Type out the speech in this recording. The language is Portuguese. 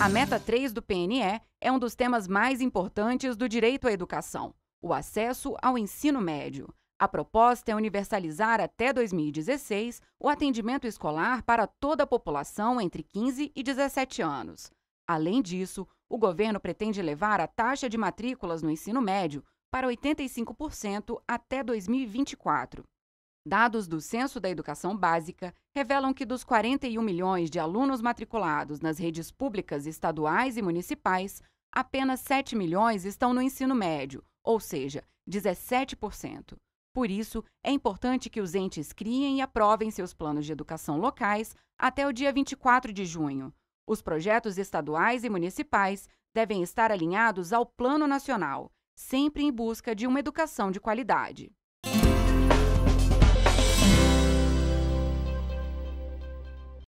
A meta 3 do PNE é um dos temas mais importantes do direito à educação: o acesso ao ensino médio. A proposta é universalizar até 2016 o atendimento escolar para toda a população entre 15 e 17 anos. Além disso, o governo pretende levar a taxa de matrículas no ensino médio para 85% até 2024. Dados do Censo da Educação Básica revelam que dos 41 milhões de alunos matriculados nas redes públicas estaduais e municipais, apenas 7 milhões estão no ensino médio, ou seja, 17%. Por isso, é importante que os entes criem e aprovem seus planos de educação locais até o dia 24 de junho. Os projetos estaduais e municipais devem estar alinhados ao Plano Nacional, sempre em busca de uma educação de qualidade.